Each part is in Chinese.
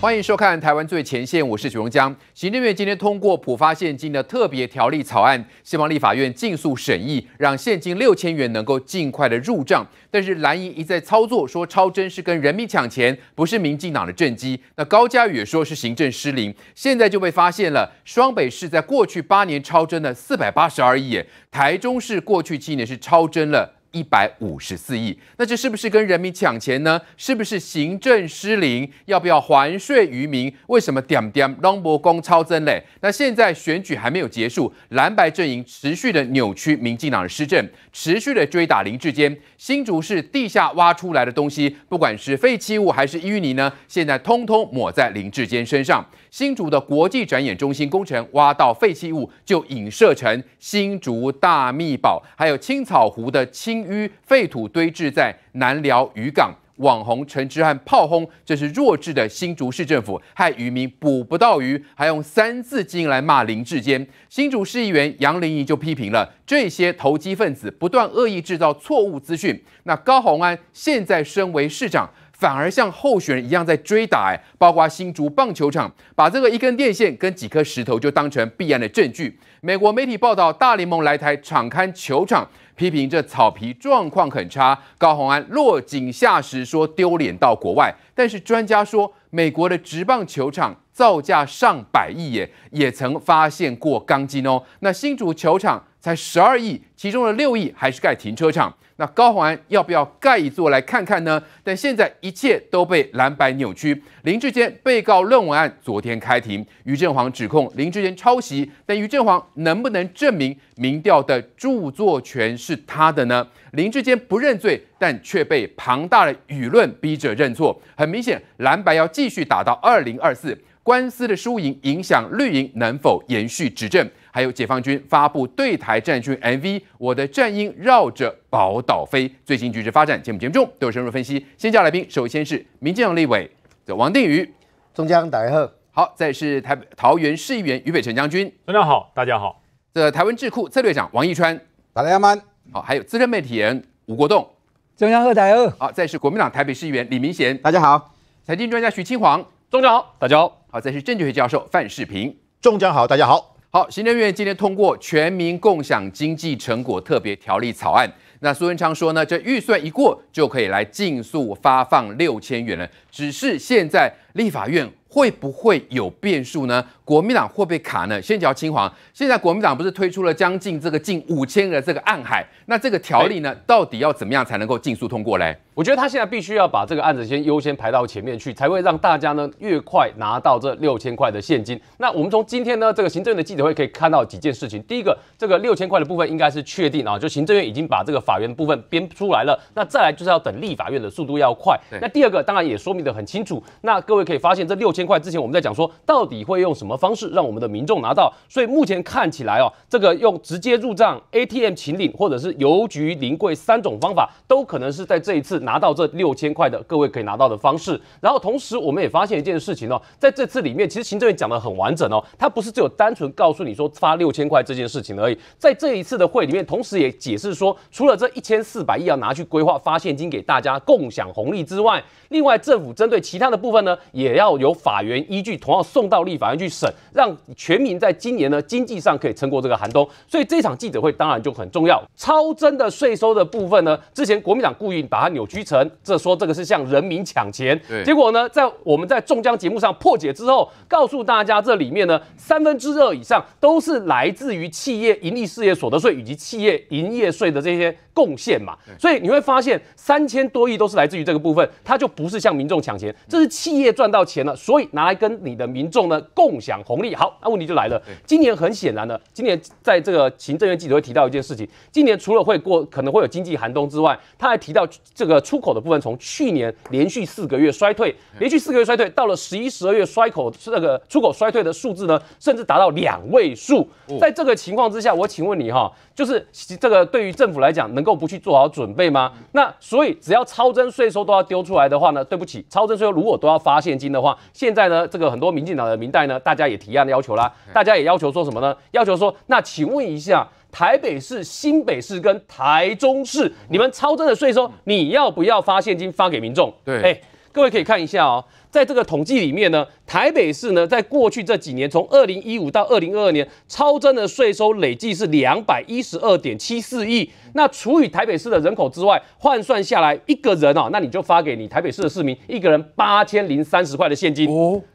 欢迎收看《台湾最前线》，我是许荣江。行政院今天通过普发现金的特别条例草案，希望立法院尽速审议，让现金六千元能够尽快的入账。但是蓝营一再操作，说超真是跟人民抢钱，不是民进党的政绩。那高嘉宇也说是行政失灵，现在就被发现了。双北市在过去八年超真了四百八十二亿，台中市过去七年是超真了。一百五十四亿，那这是不是跟人民抢钱呢？是不是行政失灵？要不要还税于民？为什么点点博公超增嘞？那现在选举还没有结束，蓝白阵营持续的扭曲民进党的施政，持续的追打林志坚。新竹市地下挖出来的东西，不管是废弃物还是淤泥呢，现在通通抹在林志坚身上。新竹的国际展演中心工程挖到废弃物，就影射成新竹大秘宝；还有青草湖的青淤废土堆置在南寮渔港，网红陈志汉炮轰，这是弱智的新竹市政府害渔民捕不到鱼，还用三字经来骂林志坚。新竹市议员杨玲仪就批评了这些投机分子不断恶意制造错误资讯。那高鸿安现在身为市长。反而像候选人一样在追打，哎，包括新竹棒球场，把这个一根电线跟几颗石头就当成必然的证据。美国媒体报道，大联盟来台敞开球场，批评这草皮状况很差。高宏安落井下石说丢脸到国外，但是专家说，美国的职棒球场造价上百亿耶，也曾发现过钢筋哦。那新竹球场。才十二亿，其中的六亿还是盖停车场。那高安要不要盖一座来看看呢？但现在一切都被蓝白扭曲。林志坚被告论文案昨天开庭，于振煌指控林志坚抄袭，但于振煌能不能证明民调的著作权是他的呢？林志坚不认罪，但却被庞大的舆论逼着认错。很明显，蓝白要继续打到二零二四，官司的输赢影响绿营能否延续执政。还有解放军发布对台战军 MV，《我的战鹰绕着宝岛飞》。最新局势发展，节目节目中都有深入分析。先叫来宾，首先是民进党立委的王定宇，中江大二好；再是台北桃园市议员余北辰将军，中江好，大家好。这台湾智库策略长王义川，大家好；好，还有资深媒体人吴国栋，中江二台二；好，再是国民党台北市议员李明贤，大家好；财经专家徐清煌，中江好，大家好；好，再是政治学教授范世平，中江好，大家好。好，行政院今天通过《全民共享经济成果特别条例》草案。那苏文昌说呢，这预算一过就可以来尽速发放六千元了。只是现在立法院会不会有变数呢？国民党会被卡呢？先讲清黄。现在国民党不是推出了将近这个近五千个这个案海？那这个条例呢，到底要怎么样才能够尽速通过嘞？我觉得他现在必须要把这个案子先优先排到前面去，才会让大家呢越快拿到这六千块的现金。那我们从今天呢这个行政院的记者会可以看到几件事情。第一个，这个六千块的部分应该是确定啊，就行政院已经把这个法院部分编出来了。那再来就是要等立法院的速度要快。那第二个，当然也说明得很清楚。那各位可以发现，这六千块之前我们在讲说，到底会用什么？方式让我们的民众拿到，所以目前看起来哦，这个用直接入账、ATM 请领或者是邮局临柜三种方法，都可能是在这一次拿到这六千块的各位可以拿到的方式。然后同时我们也发现一件事情哦，在这次里面，其实行政院讲的很完整哦，他不是只有单纯告诉你说发六千块这件事情而已，在这一次的会里面，同时也解释说，除了这一千四百亿要拿去规划发现金给大家共享红利之外，另外政府针对其他的部分呢，也要由法源依据同样送到立法院去审。让全民在今年呢经济上可以撑过这个寒冬，所以这场记者会当然就很重要。超增的税收的部分呢，之前国民党故意把它扭曲成，这说这个是向人民抢钱。结果呢，在我们在中将节目上破解之后，告诉大家这里面呢三分之二以上都是来自于企业盈利事业所得税以及企业营业税的这些。贡献嘛，所以你会发现三千多亿都是来自于这个部分，它就不是向民众抢钱，这是企业赚到钱了，所以拿来跟你的民众呢共享红利。好，那问题就来了，今年很显然的，今年在这个行政院记者会提到一件事情，今年除了会过可能会有经济寒冬之外，他还提到这个出口的部分，从去年连续四个月衰退，连续四个月衰退，到了十一十二月，衰口这个出口衰退的数字呢，甚至达到两位数。在这个情况之下，我请问你哈，就是这个对于政府来讲能够又不去做好准备吗？那所以只要超增税收都要丢出来的话呢？对不起，超增税收如果都要发现金的话，现在呢这个很多民进党的民代呢，大家也提案要求啦，大家也要求说什么呢？要求说，那请问一下台北市、新北市跟台中市，你们超增的税收你要不要发现金发给民众？对，哎，各位可以看一下哦。在这个统计里面呢，台北市呢，在过去这几年，从二零一五到二零二二年，超增的税收累计是两百一十二点七四亿。那除以台北市的人口之外，换算下来一个人啊，那你就发给你台北市的市民一个人八千零三十块的现金，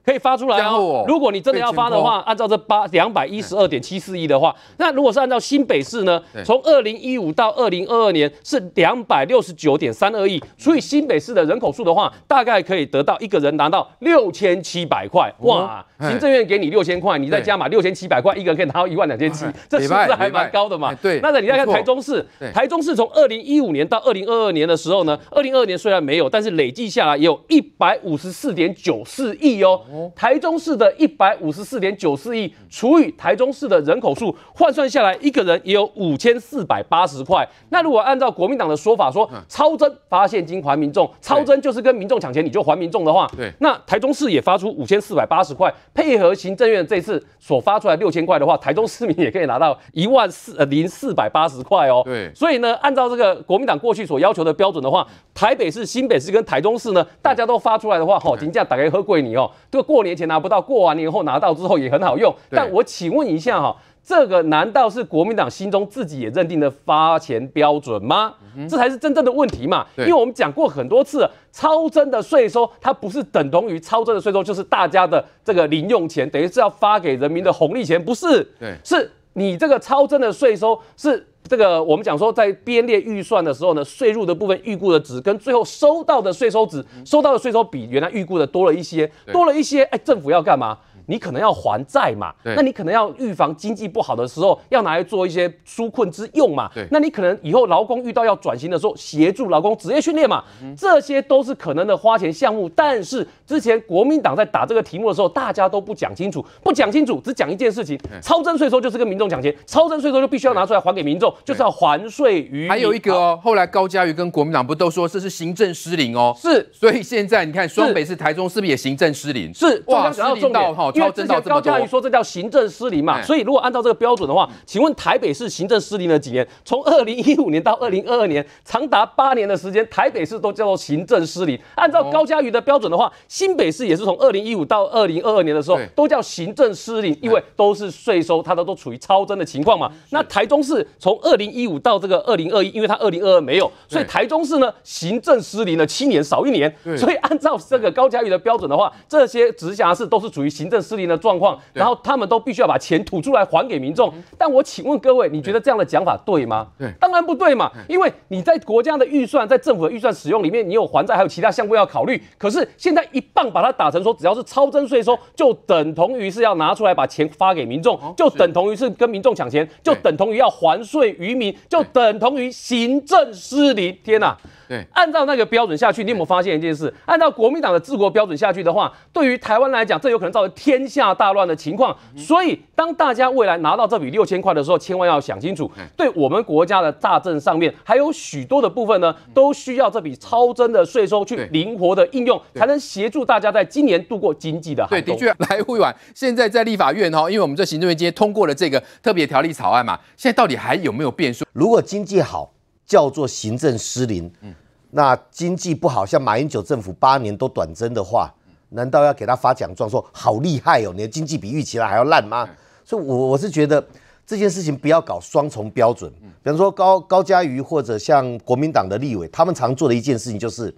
可以发出来哦。如果你真的要发的话，按照这八两百一十二点七四亿的话，那如果是按照新北市呢，从二零一五到二零二二年是两百六十九点三二亿，除以新北市的人口数的话，大概可以得到一个人拿。拿到六千七百块哇！行政院给你六千块，你再加码六千七百块，一个人可以拿到一万两千七，这是不是还蛮高的嘛？对，那你再看台中市，台中市从二零一五年到二零二二年的时候呢，二零二二年虽然没有，但是累计下来也有一百五十四点九四亿哦。台中市的一百五十四点九四亿除以台中市的人口数，换算下来一个人也有五千四百八十块。那如果按照国民党的说法，说超增发现金还民众，超增就是跟民众抢钱你就还民众的话，对。那台中市也发出五千四百八十块，配合行政院这次所发出来六千块的话，台中市民也可以拿到一万四零四百八十块哦。对，所以呢，按照这个国民党过去所要求的标准的话，台北市、新北市跟台中市呢，大家都发出来的话，哈，定价大概喝贵你哦。这个过年前拿不到，过完年后拿到之后也很好用。但我请问一下哈。这个难道是国民党心中自己也认定的发钱标准吗？这才是真正的问题嘛。因为我们讲过很多次，超增的税收，它不是等同于超增的税收，就是大家的这个零用钱，等于是要发给人民的红利钱，不是？对，是你这个超增的税收，是这个我们讲说在编列预算的时候呢，税入的部分预估的值跟最后收到的税收值，收到的税收比原来预估的多了一些，多了一些，哎，政府要干嘛？你可能要还债嘛，那你可能要预防经济不好的时候要拿来做一些纾困之用嘛。那你可能以后劳工遇到要转型的时候，协助劳工职业训练嘛，这些都是可能的花钱项目。但是之前国民党在打这个题目的时候，大家都不讲清楚，不讲清楚，只讲一件事情：超征税收就是跟民众讲钱，超征税收就必须要拿出来还给民众，就是要还税于。还有一个哦，后来高嘉瑜跟国民党不都说这是行政失灵哦，是。所以现在你看，双北市、台中，是不是也行政失灵？是，哇，然后重点哈。因为高嘉瑜说这叫行政失灵嘛，所以如果按照这个标准的话，请问台北市行政失灵了几年？从2015年到2022年，长达八年的时间，台北市都叫做行政失灵。按照高嘉瑜的标准的话，新北市也是从2015到2022年的时候都叫行政失灵，因为都是税收它都都处于超增的情况嘛。那台中市从2015到这个2021，因为它2022没有，所以台中市呢行政失灵了七年少一年。所以按照这个高嘉瑜的标准的话，这些直辖市都是属于行政。失灵的状况，然后他们都必须要把钱吐出来还给民众。但我请问各位，你觉得这样的讲法对吗？对，当然不对嘛！因为你在国家的预算、在政府的预算使用里面，你有还债，还有其他项目要考虑。可是现在一棒把它打成说，只要是超增税收，就等同于是要拿出来把钱发给民众，就等同于是跟民众抢钱，就等同于要还税于民，就等同于行政失灵。天呐！对，按照那个标准下去，你有没有发现一件事？按照国民党的治国标准下去的话，对于台湾来讲，这有可能造成天。天下大乱的情况，所以当大家未来拿到这笔六千块的时候，千万要想清楚，对我们国家的大政上面还有许多的部分呢，都需要这笔超增的税收去灵活的应用，才能协助大家在今年度过经济的寒冬。的确，来一晚，现在在立法院哦，因为我们这行政院今天通过了这个特别条例草案嘛，现在到底还有没有变数？如果经济好，叫做行政失灵，嗯，那经济不好，像马英九政府八年都短征的话。难道要给他发奖状说好厉害哦？你的经济比预期来还要烂吗？所以，我我是觉得这件事情不要搞双重标准。比方说高高嘉瑜或者像国民党的立委，他们常做的一件事情就是，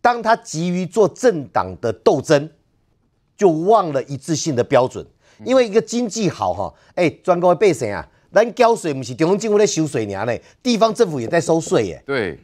当他急于做政党的斗争，就忘了一致性的标准。因为一个经济好哈，哎，专高背神啊，咱交税不是中央政府在收税娘地方政府也在收税耶。对，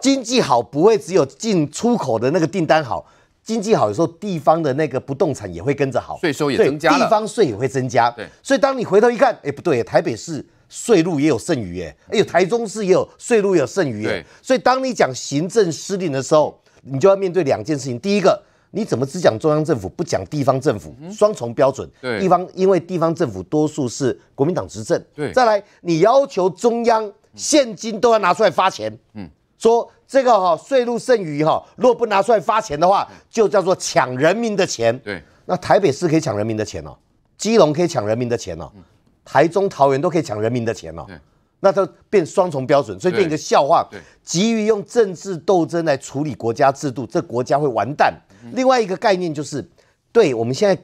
经济好不会只有进出口的那个订单好。经济好，的时候地方的那个不动产也会跟着好，税收也对，地方税也会增加。对，所以当你回头一看，哎，不对，台北市税入也有剩余，哎，哎，台中市也有税入也有剩余。所以当你讲行政失灵的时候，你就要面对两件事情。第一个，你怎么只讲中央政府，不讲地方政府？双重标准。对，地方因为地方政府多数是国民党执政。对，再来，你要求中央现金都要拿出来发钱。嗯。说这个哈税入剩余哈，如果不拿出来发钱的话，就叫做抢人民的钱。对，那台北市可以抢人民的钱哦，基隆可以抢人民的钱哦，台中、桃园都可以抢人民的钱哦。那都变双重标准，所以变一个笑话。对，急于用政治斗争来处理国家制度，这国家会完蛋。另外一个概念就是，对我们现在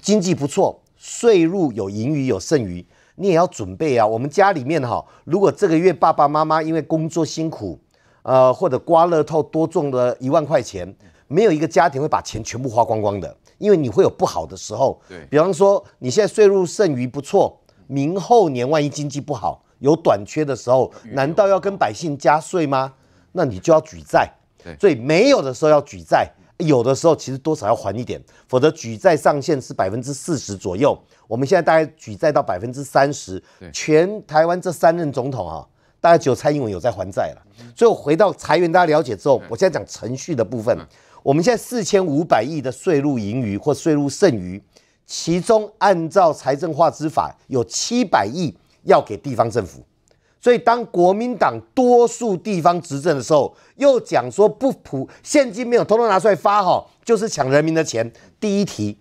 经济不错，税入有盈余有剩余，你也要准备啊。我们家里面哈，如果这个月爸爸妈妈因为工作辛苦，呃，或者刮乐透多中了一万块钱，没有一个家庭会把钱全部花光光的，因为你会有不好的时候。对，比方说你现在税入剩余不错，明后年万一经济不好有短缺的时候，难道要跟百姓加税吗？那你就要举债。对，所以没有的时候要举债，有的时候其实多少要还一点，否则举债上限是百分之四十左右。我们现在大概举债到百分之三十。全台湾这三任总统啊。大家有蔡英文有在还债了，所以回到裁员大家了解之后，我现在讲程序的部分。我们现在四千五百亿的税入盈余或税入剩余，其中按照财政化之法有七百亿要给地方政府。所以当国民党多数地方执政的时候，又讲说不普现金没有，偷偷拿出来发哈，就是抢人民的钱。第一题，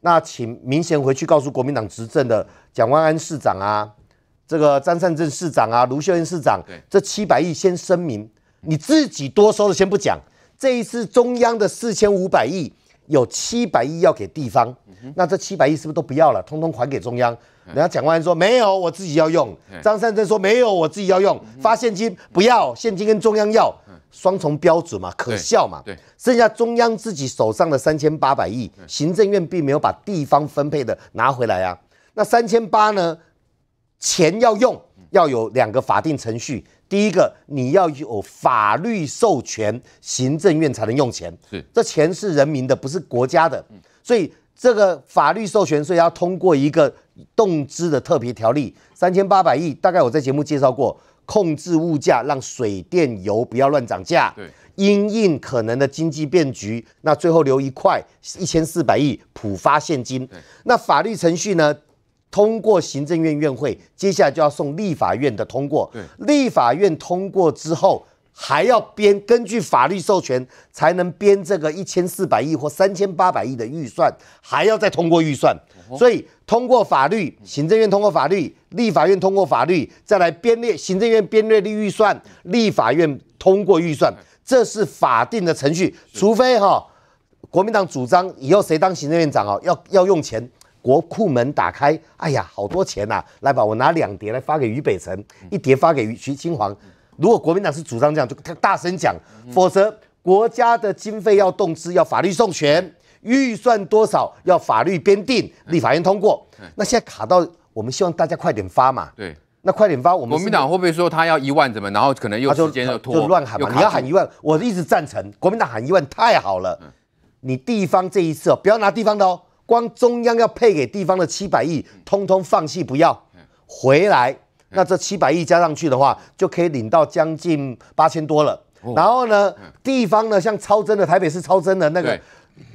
那请明贤回去告诉国民党执政的蒋万安市长啊。这个张善政市长啊，卢秀燕市长，这七百亿先声明，你自己多收的先不讲。这一次中央的四千五百亿，有七百亿要给地方，那这七百亿是不是都不要了，通通还给中央？人家蒋万安说没有，我自己要用。张善政说没有，我自己要用。发现金不要，现金跟中央要双重标准嘛，可笑嘛。剩下中央自己手上的三千八百亿，行政院并没有把地方分配的拿回来啊。那三千八呢？钱要用，要有两个法定程序。第一个，你要有法律授权，行政院才能用钱。是，这钱是人民的，不是国家的。所以这个法律授权，所以要通过一个动支的特别条例，三千八百亿。大概我在节目介绍过，控制物价，让水电油不要乱涨价。对，因应可能的经济变局，那最后留一块一千四百亿普发现金。那法律程序呢？通过行政院院会，接下来就要送立法院的通过。立法院通过之后，还要编根据法律授权才能编这个一千四百亿或三千八百亿的预算，还要再通过预算。所以通过法律，行政院通过法律，立法院通过法律，再来编列行政院编列的预算，立法院通过预算，这是法定的程序。除非哈国民党主张以后谁当行政院长啊，要要用钱。国库门打开，哎呀，好多钱呐！来吧，我拿两叠来发给俞北辰，一叠发给徐清煌。如果国民党是主张这样，就他大声讲；否则，国家的经费要动支，要法律授权，预算多少要法律编定，立法院通过。那现在卡到，我们希望大家快点发嘛。对，那快点发。我们国民党会不会说他要一万怎么？然后可能又时间又拖，就乱喊嘛。你要喊一万，我一直赞成国民党喊一万，太好了。你地方这一次不要拿地方的哦。光中央要配给地方的七百亿，通通放弃不要，回来，那这七百亿加上去的话，就可以领到将近八千多了。然后呢，地方呢，像超增的台北市超增的，那个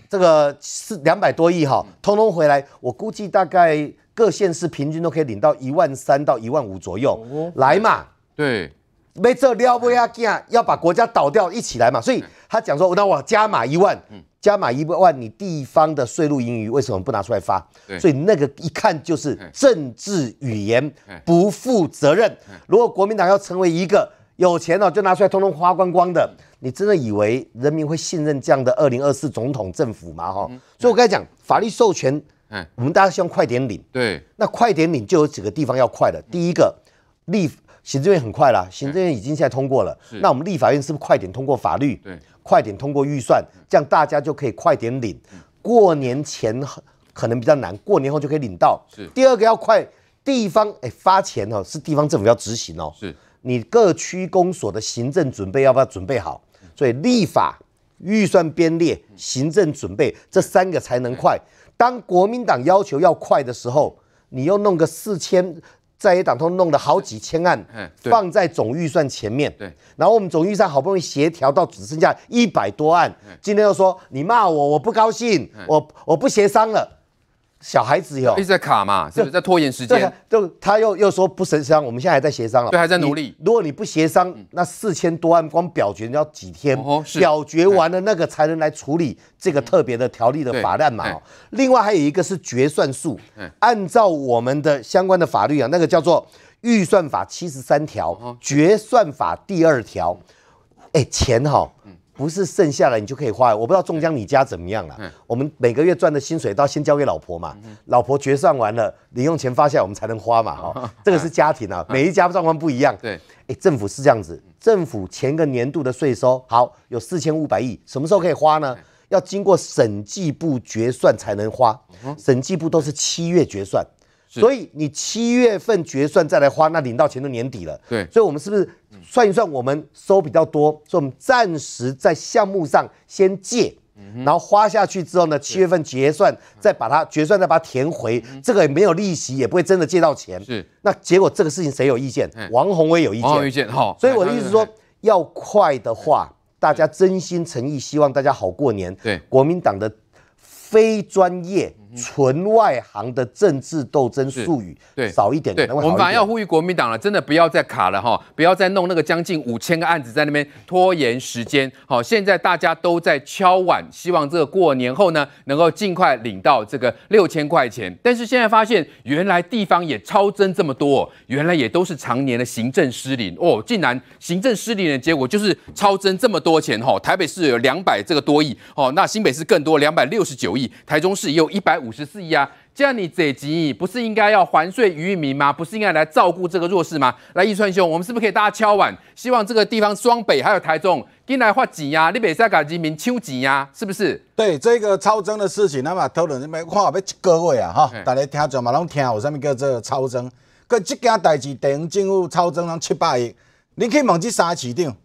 这个是两百多亿哈，通通回来，我估计大概各县市平均都可以领到一万三到一万五左右，来嘛，对。为这撩不亚见，要把国家倒掉一起来嘛，所以他讲说，那我加码一万，加码一万，你地方的税入盈余为什么不拿出来发？所以那个一看就是政治语言，不负责任。如果国民党要成为一个有钱了就拿出来通通花光光的，你真的以为人民会信任这样的二零二四总统政府吗？哈，所以我刚才讲法律授权，我们大家希望快点领。对，那快点领就有几个地方要快了。第一个立。行政院很快啦，行政院已经在通过了。那我们立法院是不是快点通过法律？快点通过预算，这样大家就可以快点领。过年前可能比较难，过年后就可以领到。第二个要快，地方哎发钱哦，是地方政府要执行哦。是。你各区公所的行政准备要不要准备好？所以立法、预算编列、行政准备这三个才能快。当国民党要求要快的时候，你又弄个四千。在野党通弄了好几千万，放在总预算前面。对，然后我们总预算好不容易协调到只剩下一百多万，今天又说你骂我，我不高兴，我我不协商了。小孩子有一直在卡嘛，是不是在拖延时间？就他又又说不协商，我们现在还在协商了，对，还在努力。如果你不协商，那四千多万光表决要几天？哦，是表决完了那个才能来处理这个特别的条例的法案嘛？哦，另外还有一个是决算数，嗯，按照我们的相关的法律啊，那个叫做预算法七十三条，决算法第二条，哎，钱哈。不是剩下来你就可以花，我不知道中江你家怎么样了。我们每个月赚的薪水都要先交给老婆嘛，老婆决算完了，零用钱发下来我们才能花嘛，哈，这个是家庭啊，每一家状况不一样。对，哎，政府是这样子，政府前个年度的税收好有四千五百亿，什么时候可以花呢？要经过审计部决算才能花，审计部都是七月决算。所以你七月份决算再来花，那领到钱都年底了。对，所以我们是不是算一算，我们收比较多，所以我们暂时在项目上先借，然后花下去之后呢，七月份结算再把它决算再把它填回，这个也没有利息，也不会真的借到钱。是。那结果这个事情谁有意见？王宏威有意见。王有意见。好。所以我的意思说，要快的话，大家真心诚意，希望大家好过年。对。国民党的非专业。纯外行的政治斗争术语，对少一点，对。我们反正要呼吁国民党了，真的不要再卡了哈，不要再弄那个将近五千个案子在那边拖延时间。好，现在大家都在敲碗，希望这个过年后呢，能够尽快领到这个六千块钱。但是现在发现，原来地方也超增这么多，原来也都是常年的行政失灵哦，竟然行政失灵的结果就是超增这么多钱哈。台北市有两百这个多亿哦，那新北市更多，两百六十九亿，台中市也有一百。五十四亿啊！这样你阶级不是应该要还税于民吗？不是应该来照顾这个弱势吗？来，易川兄，我们是不是可以大家敲碗？希望这个地方双北还有台中，进来发钱呀！你袂使甲人民抢钱呀？是不是？对这个超增的事情，那么讨论这边话要一个月啊？哈！大家听着嘛，拢听有啥物叫做超增？个这件代志，等于政府超增七百亿。你去问这三市长，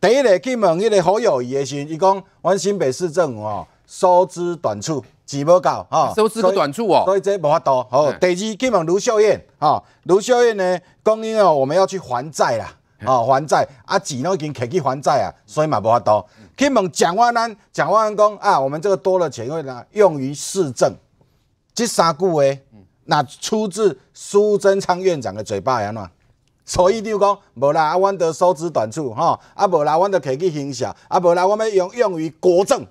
第一个去问一个侯友谊的时伊讲，阮新北市政府收支短处。钱无搞收支短处哦，所以这无法度。好，第二，听闻卢秀燕卢秀燕呢，讲因为我们要去还债啦，还债啊，都已经拿去还债啊，所以嘛无法度。听闻蒋万安，蒋万安讲啊，我们这个多了钱会哪用于市政，这三句话，那出自苏贞昌院长的嘴巴呀嘛，所以就讲无啦，阮得收支短处啊无啦，阮得摕去行销，啊无啦，我们要用用于国政。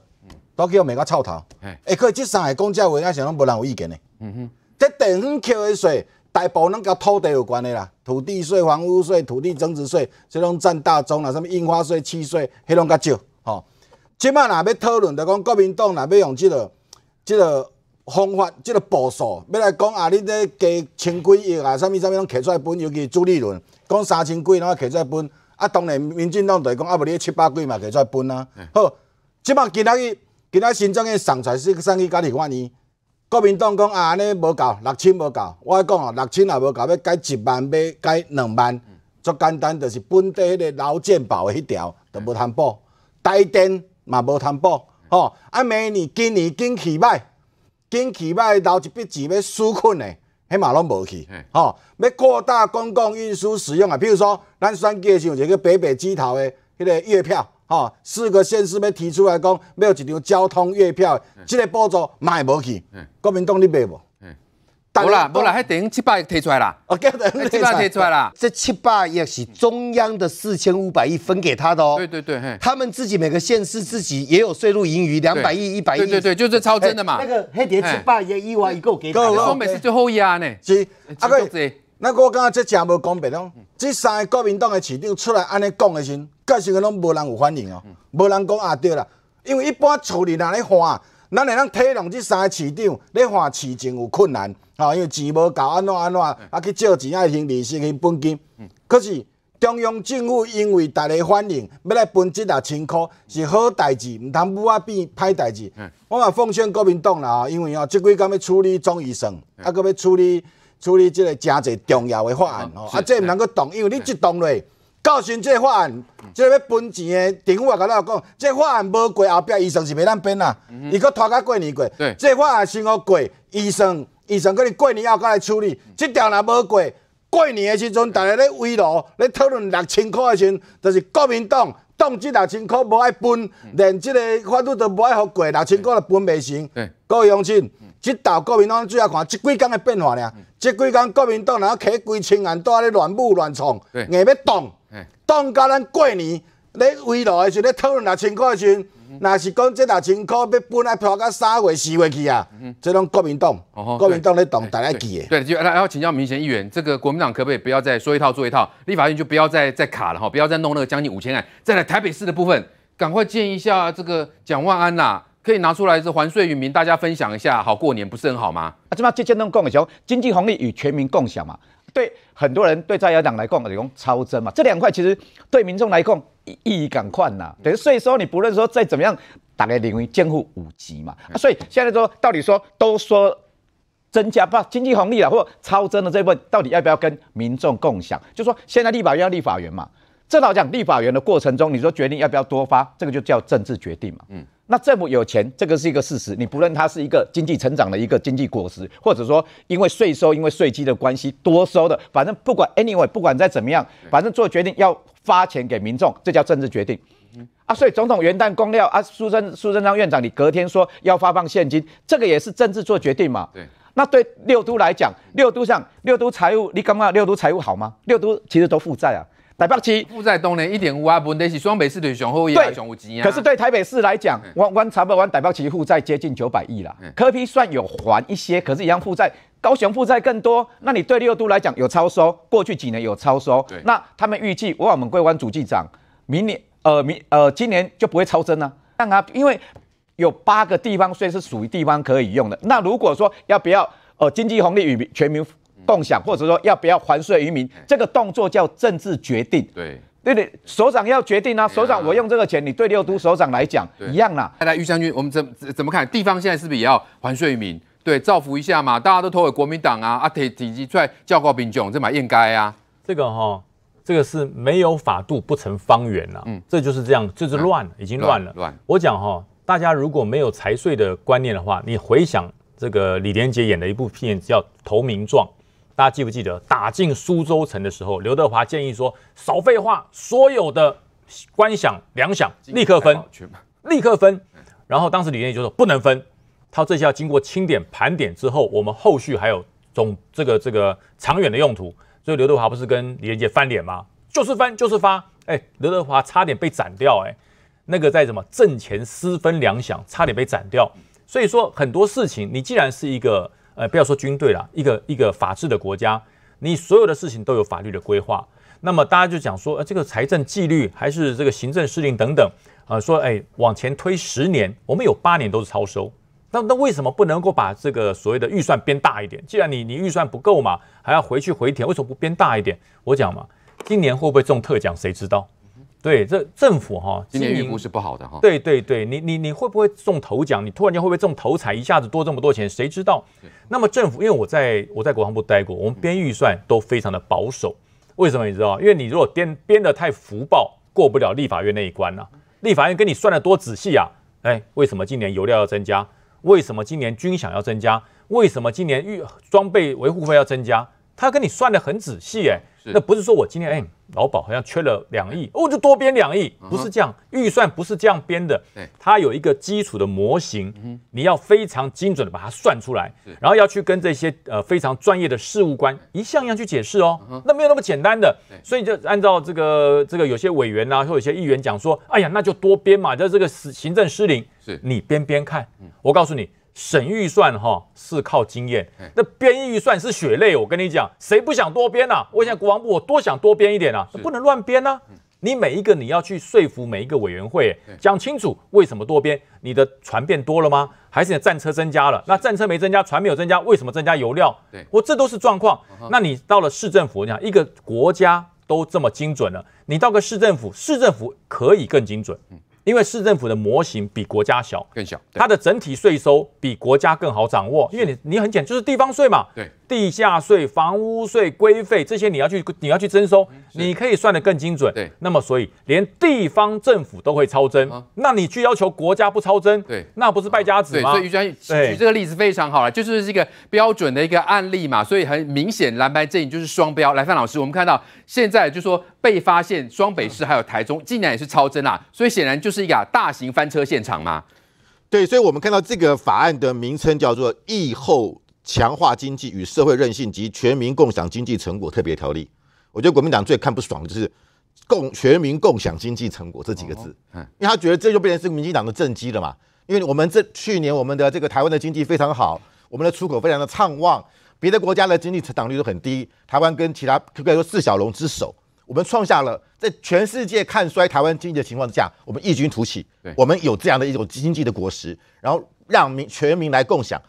都叫美国臭头，哎，可以三个讲交话，还是拢无人有意见的。嗯哼，这地方扣的税，大部分跟土地有关的啦，土地税、房屋税、土地增值税，这拢占大宗啦。什么印花税、契税，迄拢较少。吼，即摆若要讨论就讲国民党若要用即个、即个方法、即个步数，要来讲啊，你得加千几亿啊，什么什么拢摕出来分，尤其主利润，讲三千几后摕出来分。啊，当然民进党就会讲啊，无你七八几嘛摕出来分啊。好，即摆今仔日。今仔新增的上出来，送去，家己看呢。国民党讲啊，安尼无够，六千无够。我讲哦，六千也无够，要改一万，要改两万，足简单，就是本地迄个劳健保的迄条都无通补，台电嘛无通补，吼。啊，明年、今年景气歹，景气歹，留一笔钱要纾困的，迄嘛拢无去，吼。要扩大公共运输使用啊，比如说，咱选举的时候，一个北北基头的迄个月票。哦，四个县市要提出来讲，要有一张交通月票，这个补助卖无去？国民党你卖无？无啦，无啦，还等于七百提出来啦，哦，给等于七百提出来啦。这七百也是中央的四千五百亿分给他的哦。对对对，他们自己每个县市自己也有税入盈余两百亿、一百亿。对对对，就是超增的嘛。那个黑蝶七百亿一外，一个给。够了，我每次最后一压呢。阿哥，阿哥。那我讲啊，这真无公平哦。这三个国民党嘅市长出来安尼讲嘅时，个性嘅拢无人有反应哦，无人讲也对啦。因为一般处理人咧花，咱会通体谅这三个市长咧花市政有困难，吼，因为钱无够，安怎安怎啊去借钱啊，先利息去本金。可是中央政府因为大家反应要来分这台千块是好代志，毋通无啊变歹代志。我嘛奉劝国民党啦，因为啊，即几工要处理钟医生，啊，佮要处理。处理即个真侪重要的法案吼，啊，这毋能够动，因为你一动落，到时这法案，这个要分钱的电话，刚才讲，这法案没过，后壁医生是没当变啦，伊阁拖到过年过，个法案先过，医生，医生可能过年后过来处理，即条若无过，过年的时阵，逐个咧围炉咧讨论六千箍的时阵，就是国民党，党这六千块无爱分，连即个法律都无爱好过，六千块都分不成，高永庆。即道国民党主要看即几工的变化俩，即几工国民党然后挤几千人都在乱舞乱创，硬要动，动到咱过年咧围炉的时阵讨论六千块的时阵，那是讲即六千块要本来漂到三月四月去啊，这拢国民党，国民党咧动大家记件。对，就来要请教明贤议员，这个国民党可不可以不要再说一套做一套？立法院就不要再再卡了哈，不要再弄那个将近五千万，再来台北市的部分，赶快建一下这个蒋万安呐。可以拿出来是还税于民，大家分享一下，好过年不是很好吗？啊，这么基建都共享，经济红利与全民共享嘛？对，很多人对在野党来讲，而且讲超增嘛，这两块其实对民众来讲意义感宽呐。等于税收，你不论说再怎么样，大概领于降户五级嘛。啊。所以现在说到底说，都说增加不经济红利了，或超增的这部分到底要不要跟民众共享？就说现在立法院要立法员嘛。这老讲立法员的过程中，你说决定要不要多发，这个就叫政治决定嘛。嗯，那政府有钱，这个是一个事实。你不论它是一个经济成长的一个经济果实，或者说因为税收、因为税基的关系多收的，反正不管，anyway，不管再怎么样，反正做决定要发钱给民众，这叫政治决定。啊，所以总统元旦公料啊，苏贞苏贞昌院长，你隔天说要发放现金，这个也是政治做决定嘛。对。那对六都来讲，六都上六都财务，你刚刚六都财务好吗？六都其实都负债啊。台北市负债当年一点五啊，问题是双北市的雄厚也雄钱啊。可是对台北市来讲，湾湾长北湾台北市负债接近九百亿啦。柯皮算有还一些，可是一样负债，高雄负债更多。那你对六都来讲有超收，过去几年有超收。那他们预计，我们桂湾主计长明年呃明呃今年就不会超增呢？但啊，因为有八个地方税是属于地方可以用的。那如果说要不要呃经济红利与全民？共享，或者说要不要还税于民，这个动作叫政治决定。对，对对，首长要决定啊。首长，我用这个钱，你对六都首长来讲一样啦。来，玉将军，我们怎怎么看？地方现在是不是也要还税于民？对，造福一下嘛。大家都投给国民党啊啊，体体积出来叫高兵勇，这嘛应该啊。这个哈，这个是没有法度不成方圆了。嗯，这就是这样，就是乱已经乱了。乱。我讲哈，大家如果没有财税的观念的话，你回想这个李连杰演的一部片叫《投名状》。大家记不记得打进苏州城的时候，刘德华建议说：“少废话，所有的官想、粮饷立刻分，立刻分。”然后当时李连杰就说：“不能分。”他这要经过清点盘点之后，我们后续还有总这个这个长远的用途。所以刘德华不是跟李连杰翻脸吗？就是翻，就是发。哎，刘德华差点被斩掉。哎，那个在什么阵前私分粮饷，差点被斩掉。所以说很多事情，你既然是一个。哎，不要说军队了，一个一个法治的国家，你所有的事情都有法律的规划。那么大家就讲说，呃，这个财政纪律还是这个行政司令等等啊，说哎，往前推十年，我们有八年都是超收。那那为什么不能够把这个所谓的预算编大一点？既然你你预算不够嘛，还要回去回填，为什么不编大一点？我讲嘛，今年会不会中特奖，谁知道？对，这政府哈今年预估是不好的哈。对对对，你你你会不会中头奖？你突然间会不会中头彩，一下子多这么多钱？谁知道？那么政府，因为我在我在国防部待过，我们编预算都非常的保守。为什么你知道？因为你如果编编的太浮报，过不了立法院那一关了。立法院跟你算的多仔细啊！哎，为什么今年油料要增加？为什么今年军饷要增加？为什么今年预装备维护费要增加？他跟你算的很仔细哎，那不是说我今天哎，劳保好像缺了两亿，我就多编两亿，不是这样，预算不是这样编的。他有一个基础的模型，你要非常精准的把它算出来，然后要去跟这些呃非常专业的事务官一项一项去解释哦，那没有那么简单的，所以就按照这个这个有些委员呐或有些议员讲说，哎呀，那就多编嘛，就这个行政失灵，是你编编看，我告诉你。省预算哈是靠经验，那编预算是血泪。我跟你讲，谁不想多编啊？我想国防部，我多想多编一点啊，不能乱编呢。你每一个你要去说服每一个委员会，讲清楚为什么多编，你的船变多了吗？还是你的战车增加了？那战车没增加，船没有增加，为什么增加油料？我这都是状况。那你到了市政府，你想一个国家都这么精准了，你到个市政府，市政府可以更精准。因为市政府的模型比国家小，更小，它的整体税收比国家更好掌握，因为你，你很简就是地方税嘛，对。地下税、房屋税、规费这些，你要去，你要去征收，你可以算得更精准。对，那么所以连地方政府都会超增，那你去要求国家不超征，对，那不是败家子吗？对，所以于川举这个例子非常好了，就是一个标准的一个案例嘛，所以很明显蓝白阵营就是双标。来范老师，我们看到现在就说被发现双北市还有台中竟然也是超增啊，所以显然就是一个大型翻车现场嘛。对，所以我们看到这个法案的名称叫做疫后。强化经济与社会韧性及全民共享经济成果特别条例，我觉得国民党最看不爽的就是“共全民共享经济成果”这几个字，因为他觉得这就变成是民进党的政绩了嘛。因为我们这去年我们的这个台湾的经济非常好，我们的出口非常的畅旺，别的国家的经济成长率都很低，台湾跟其他可以说四小龙之首，我们创下了在全世界看衰台湾经济的情况之下，我们异军突起，我们有这样的一种经济的果实，然后让民全民来共享。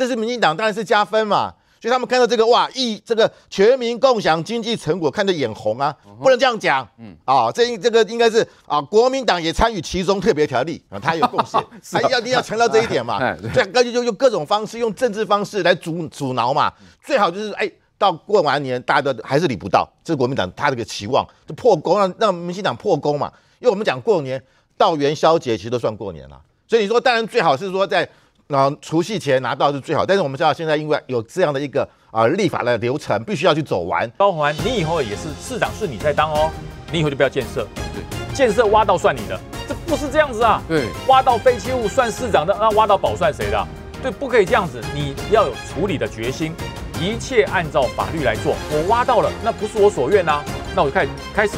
这是民进党当然是加分嘛，所以他们看到这个哇，一这个全民共享经济成果，看得眼红啊，不能这样讲，嗯啊，这这个应该是啊，国民党也参与其中特别条例啊，他有贡献，他 一定要强调这一点嘛，这样根据就用各种方式，用政治方式来阻阻挠嘛，最好就是哎，到过完年大家都还是理不到，这是国民党他这个期望，就破功让让民进党破功嘛，因为我们讲过年到元宵节其实都算过年了，所以你说当然最好是说在。然后除夕前拿到是最好，但是我们知道现在因为有这样的一个啊立法的流程，必须要去走完。包宏安，你以后也是市长，是你在当哦，你以后就不要建设，对，建设挖到算你的，这不是这样子啊。对，挖到废弃物算市长的，那挖到宝算谁的？对，不可以这样子，你要有处理的决心，一切按照法律来做。我挖到了，那不是我所愿啊，那我就开开始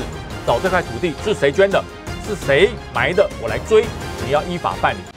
找这块土地是谁捐的，是谁埋的，我来追，你要依法办理。